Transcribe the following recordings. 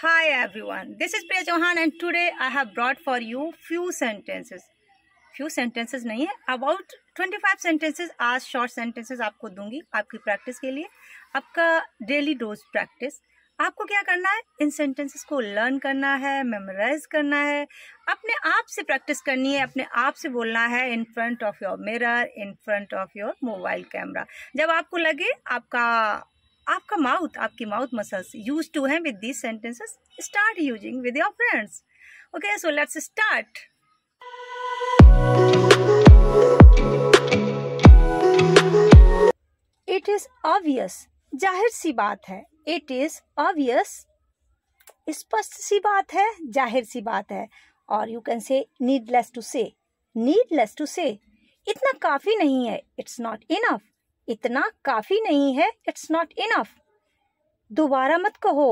Hi everyone, this is Priya Chauhan and today I have brought for you few sentences. Few sentences नहीं है about 25 sentences आज short sentences आपको दूंगी आपकी practice के लिए आपका daily dose practice. आपको क्या करना है इन सेंटेंसेस को लर्न करना है मेमोराइज करना है अपने आप से प्रैक्टिस करनी है अपने आप से बोलना है in front of your mirror in front of your mobile camera जब आपको लगे आपका आपका माउथ आपकी माउथ मसल्स यूज टू है with this sentences start using with your friends okay so let's start it is obvious जाहिर सी बात है इट इज ऑब्वियस स्पष्ट सी बात है जाहिर सी बात है और you can say needless to say needless to say इतना काफ़ी नहीं है इट्स नॉट इनफ इतना काफ़ी नहीं है इट्स नॉट इनफ दोबारा मत कहो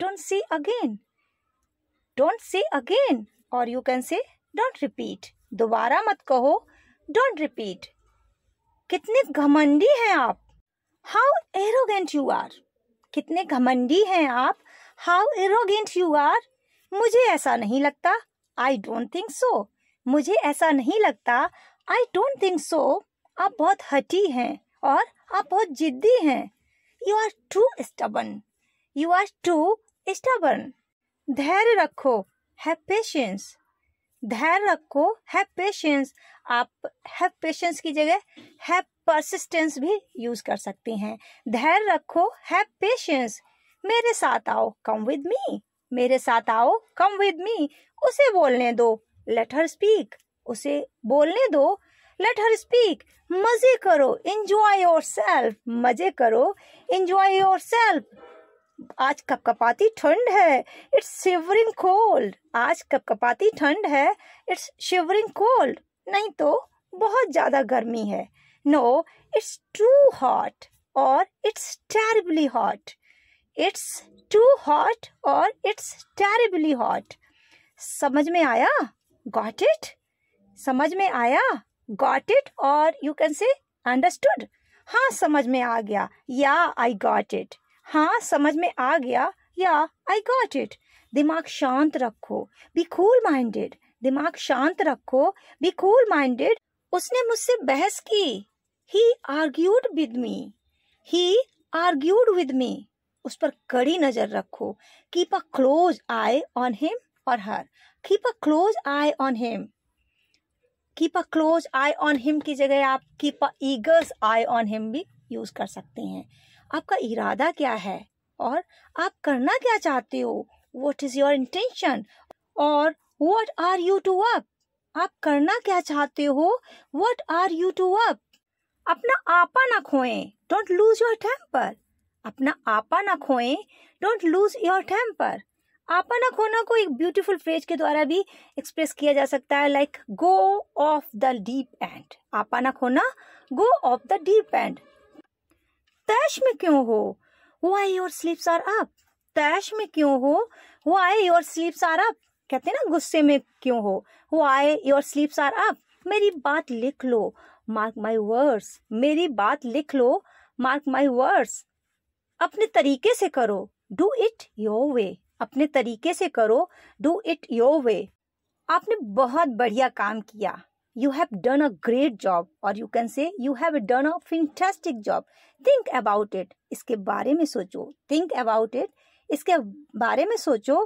don't say again don't say again और you can say don't repeat दोबारा मत कहो डोंट रिपीट कितने घमंडी हैं आप हाउ एरोगेंट यू आर कितने घमंडी हैं आप हाउ एरोगेंट यू आर मुझे ऐसा नहीं लगता आई डोंट थिंक सो मुझे ऐसा नहीं लगता आई डोंट थिंक सो आप बहुत हटी हैं और आप बहुत जिद्दी हैं you are too stubborn you are too stubborn धैर्य रखो हैव पेशेंस धैर्य रखो हैव पेशेंस आप हैव पेशेंस की जगह हैव परसिस्टेंस भी यूज कर सकती हैं धैर्य रखो हैव पेशेंस मेरे साथ आओ कम विद मी मेरे साथ आओ कम विद मी उसे बोलने दो लेट हर स्पीक उसे बोलने दो लेट हर स्पीक मजे करो इंजॉय योर सेल्फ मजे करो इंजॉय योर सेल्फ आज कपकपाती ठंड है इट्स शिवरिंग कोल्ड आज कपकपाती ठंड है इट्स शिवरिंग कोल्ड नहीं तो बहुत ज़्यादा गर्मी है नो इट्स टू हॉट और it's terribly hot it's too hot और इट्स टेरिबली हॉट समझ में आया गॉट इट समझ में आया गॉट इट और यू कैन से अंडरस्टूड हाँ समझ में आ गया या आई गॉट इट हाँ समझ में आ गया या आई गॉट इट दिमाग शांत रखो बी कूल माइंडेड दिमाग शांत रखो बी कूल माइंडेड उसने मुझसे बहस की he argued with me he argued with me उस पर कड़ी नजर रखो keep a close eye on him और हर keep a close eye on him keep a close eye on him की जगह आप keep a eagle's eye on him भी यूज कर सकते हैं आपका इरादा क्या है और आप करना क्या चाहते हो वट इज योर इंटेंशन और what are you to up आप करना क्या चाहते हो what are you to up अपना आपा ना खोए डोंट लूज योर टेम्पर अपना आपा ना खोए डोंट लूज योर टेम्पर आपन खोना को एक ब्यूटीफुल फ्रेज के द्वारा भी एक्सप्रेस किया जा सकता है like go off the deep end आपाना खोना go off the deep end तैश में क्यों हो why your sleeps are up तैश में क्यों हो why your sleeps are up कहते हैं ना गुस्से में क्यों हो why your sleeps are up मेरी बात लिख लो मार्क माई वर्ड्स मेरी बात लिख लो मार्क माई वर्ड्स अपने तरीके से करो डू इट योर वे अपने तरीके से करो डू इट योर वे आपने बहुत बढ़िया काम किया you have done a great job और you can say you have done a fantastic job think about it इसके बारे में सोचो थिंक अबाउट इट इसके बारे में सोचो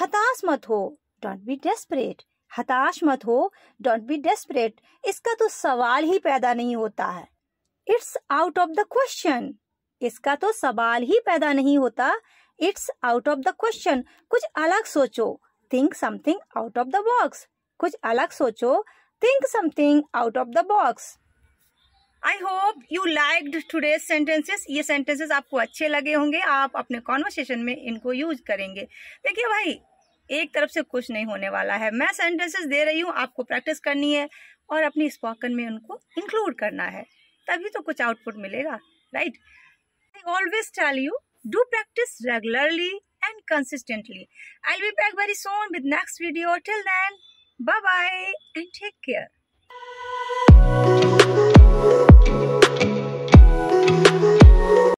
हताश मत हो डोंट बी डेस्परेट हताश मत हो डोंट बी डेस्परेट इसका तो सवाल ही पैदा नहीं होता है it's out of the question इसका तो सवाल ही पैदा नहीं होता it's out of the question कुछ अलग सोचो think something out of the box कुछ अलग सोचो think something out of the box I hope you liked today sentences ये सेंटेंसेस आपको अच्छे लगे होंगे आप अपने कॉन्वर्सेशन में इनको यूज करेंगे देखिए भाई एक तरफ से कुछ नहीं होने वाला है मैं सेंटेंसेस दे रही हूँ आपको प्रैक्टिस करनी है और अपनी स्पोकन में उनको इंक्लूड करना है तभी तो कुछ आउटपुट मिलेगा right I always tell you Do practice regularly and consistently. I'll be back very soon with next video. Till then, bye-bye and take care.